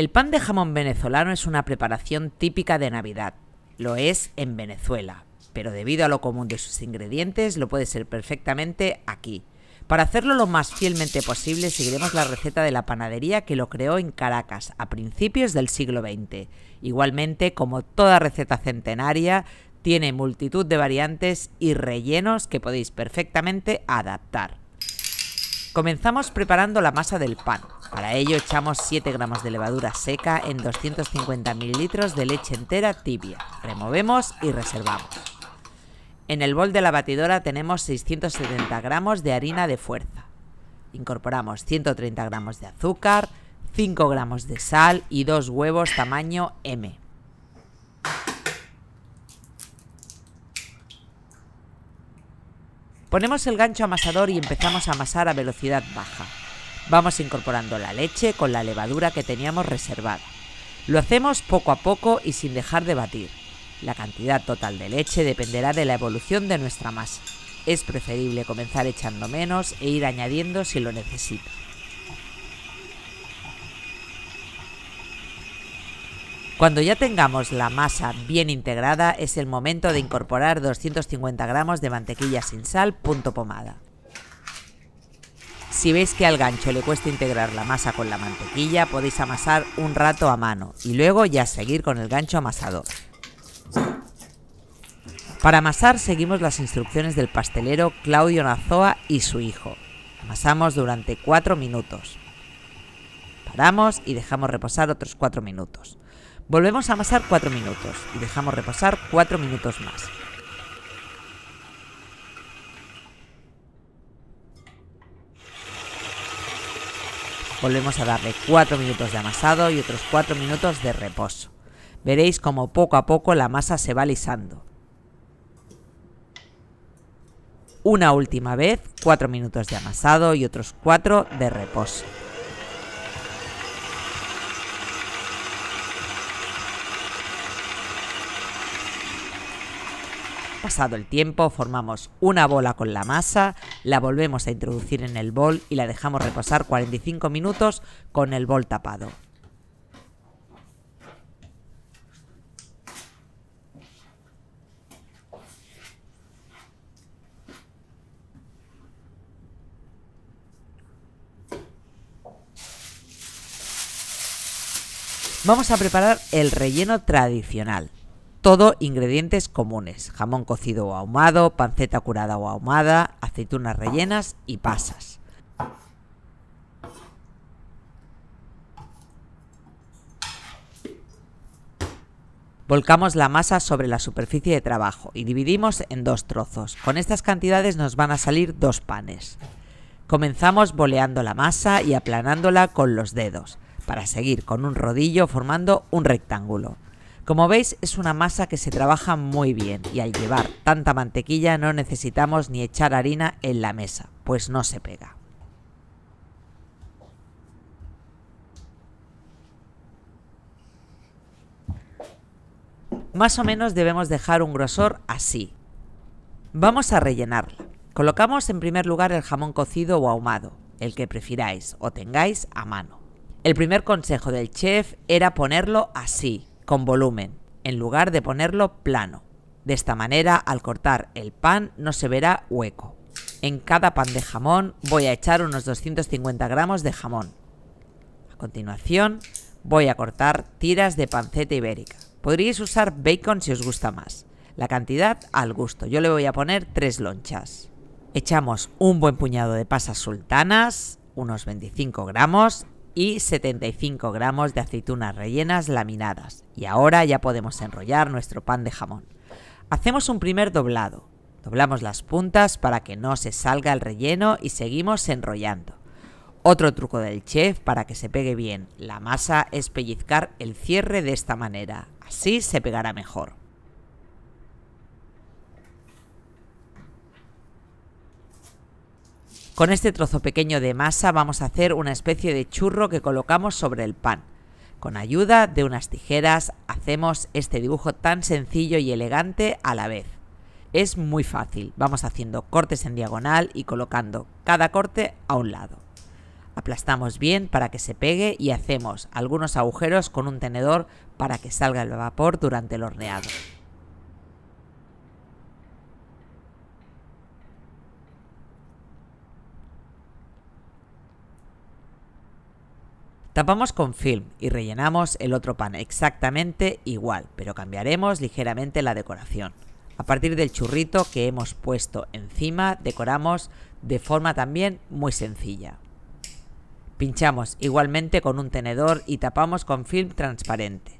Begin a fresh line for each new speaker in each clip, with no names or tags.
El pan de jamón venezolano es una preparación típica de Navidad. Lo es en Venezuela, pero debido a lo común de sus ingredientes lo puede ser perfectamente aquí. Para hacerlo lo más fielmente posible seguiremos la receta de la panadería que lo creó en Caracas a principios del siglo XX. Igualmente, como toda receta centenaria, tiene multitud de variantes y rellenos que podéis perfectamente adaptar. Comenzamos preparando la masa del pan. Para ello echamos 7 gramos de levadura seca en 250 mililitros de leche entera tibia. Removemos y reservamos. En el bol de la batidora tenemos 670 gramos de harina de fuerza. Incorporamos 130 gramos de azúcar, 5 gramos de sal y 2 huevos tamaño M. Ponemos el gancho amasador y empezamos a amasar a velocidad baja. Vamos incorporando la leche con la levadura que teníamos reservada. Lo hacemos poco a poco y sin dejar de batir. La cantidad total de leche dependerá de la evolución de nuestra masa. Es preferible comenzar echando menos e ir añadiendo si lo necesita. Cuando ya tengamos la masa bien integrada es el momento de incorporar 250 gramos de mantequilla sin sal punto pomada. Si veis que al gancho le cuesta integrar la masa con la mantequilla, podéis amasar un rato a mano y luego ya seguir con el gancho amasador. Para amasar seguimos las instrucciones del pastelero Claudio Nazoa y su hijo. Amasamos durante 4 minutos. Paramos y dejamos reposar otros 4 minutos. Volvemos a amasar 4 minutos y dejamos reposar 4 minutos más. Volvemos a darle 4 minutos de amasado y otros 4 minutos de reposo. Veréis como poco a poco la masa se va lisando. Una última vez, 4 minutos de amasado y otros 4 de reposo. Pasado el tiempo formamos una bola con la masa la volvemos a introducir en el bol y la dejamos reposar 45 minutos con el bol tapado. Vamos a preparar el relleno tradicional. Todo ingredientes comunes, jamón cocido o ahumado, panceta curada o ahumada, aceitunas rellenas y pasas. Volcamos la masa sobre la superficie de trabajo y dividimos en dos trozos. Con estas cantidades nos van a salir dos panes. Comenzamos boleando la masa y aplanándola con los dedos, para seguir con un rodillo formando un rectángulo. Como veis es una masa que se trabaja muy bien y al llevar tanta mantequilla no necesitamos ni echar harina en la mesa, pues no se pega. Más o menos debemos dejar un grosor así. Vamos a rellenarla. Colocamos en primer lugar el jamón cocido o ahumado, el que prefiráis o tengáis a mano. El primer consejo del chef era ponerlo así, con volumen, en lugar de ponerlo plano. De esta manera, al cortar el pan no se verá hueco. En cada pan de jamón voy a echar unos 250 gramos de jamón. A continuación, voy a cortar tiras de panceta ibérica. Podríais usar bacon si os gusta más. La cantidad al gusto. Yo le voy a poner tres lonchas. Echamos un buen puñado de pasas sultanas, unos 25 gramos, y 75 gramos de aceitunas rellenas laminadas. Y ahora ya podemos enrollar nuestro pan de jamón. Hacemos un primer doblado. Doblamos las puntas para que no se salga el relleno y seguimos enrollando. Otro truco del chef para que se pegue bien la masa es pellizcar el cierre de esta manera. Así se pegará mejor. Con este trozo pequeño de masa vamos a hacer una especie de churro que colocamos sobre el pan. Con ayuda de unas tijeras hacemos este dibujo tan sencillo y elegante a la vez. Es muy fácil, vamos haciendo cortes en diagonal y colocando cada corte a un lado. Aplastamos bien para que se pegue y hacemos algunos agujeros con un tenedor para que salga el vapor durante el horneado. Tapamos con film y rellenamos el otro pan exactamente igual, pero cambiaremos ligeramente la decoración. A partir del churrito que hemos puesto encima, decoramos de forma también muy sencilla. Pinchamos igualmente con un tenedor y tapamos con film transparente.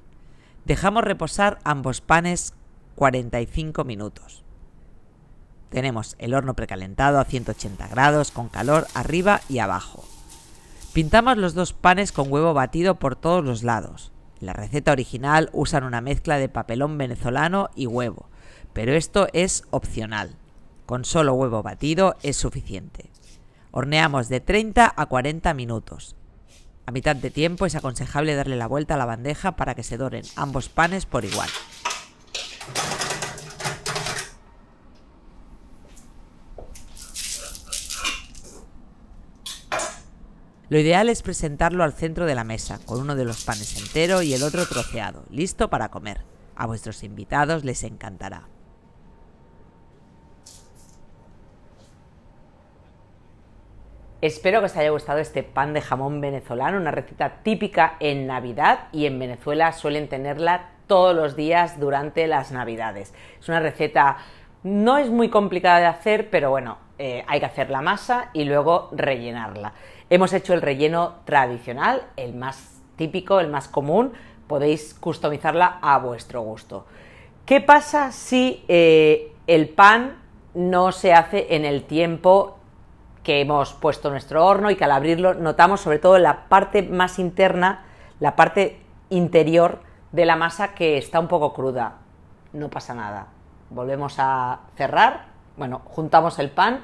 Dejamos reposar ambos panes 45 minutos. Tenemos el horno precalentado a 180 grados con calor arriba y abajo. Pintamos los dos panes con huevo batido por todos los lados. la receta original usan una mezcla de papelón venezolano y huevo, pero esto es opcional. Con solo huevo batido es suficiente. Horneamos de 30 a 40 minutos. A mitad de tiempo es aconsejable darle la vuelta a la bandeja para que se doren ambos panes por igual. Lo ideal es presentarlo al centro de la mesa, con uno de los panes entero y el otro troceado, listo para comer. A vuestros invitados les encantará. Espero que os haya gustado este pan de jamón venezolano, una receta típica en Navidad y en Venezuela suelen tenerla todos los días durante las Navidades. Es una receta no es muy complicada de hacer, pero bueno, eh, hay que hacer la masa y luego rellenarla. Hemos hecho el relleno tradicional, el más típico, el más común, podéis customizarla a vuestro gusto. ¿Qué pasa si eh, el pan no se hace en el tiempo que hemos puesto nuestro horno y que al abrirlo notamos sobre todo la parte más interna, la parte interior de la masa que está un poco cruda? No pasa nada. Volvemos a cerrar, bueno, juntamos el pan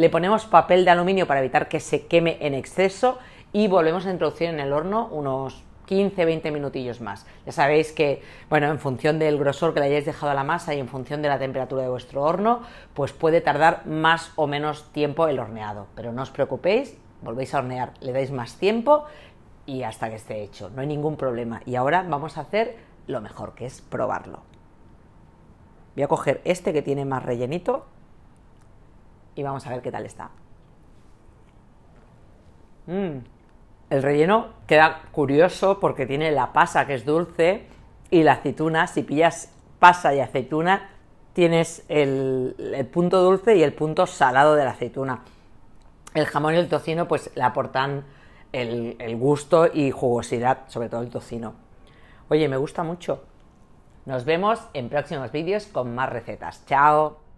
le ponemos papel de aluminio para evitar que se queme en exceso y volvemos a introducir en el horno unos 15-20 minutillos más. Ya sabéis que, bueno, en función del grosor que le hayáis dejado a la masa y en función de la temperatura de vuestro horno, pues puede tardar más o menos tiempo el horneado. Pero no os preocupéis, volvéis a hornear, le dais más tiempo y hasta que esté hecho. No hay ningún problema. Y ahora vamos a hacer lo mejor, que es probarlo. Voy a coger este que tiene más rellenito y vamos a ver qué tal está. Mm. El relleno queda curioso porque tiene la pasa que es dulce y la aceituna. Si pillas pasa y aceituna, tienes el, punto dulce y el punto salado de la aceituna. El jamón y el tocino pues le aportan el gusto y jugosidad, sobre todo el tocino. Oye, me gusta mucho. Nos vemos en próximos vídeos con más recetas. ¡Chao!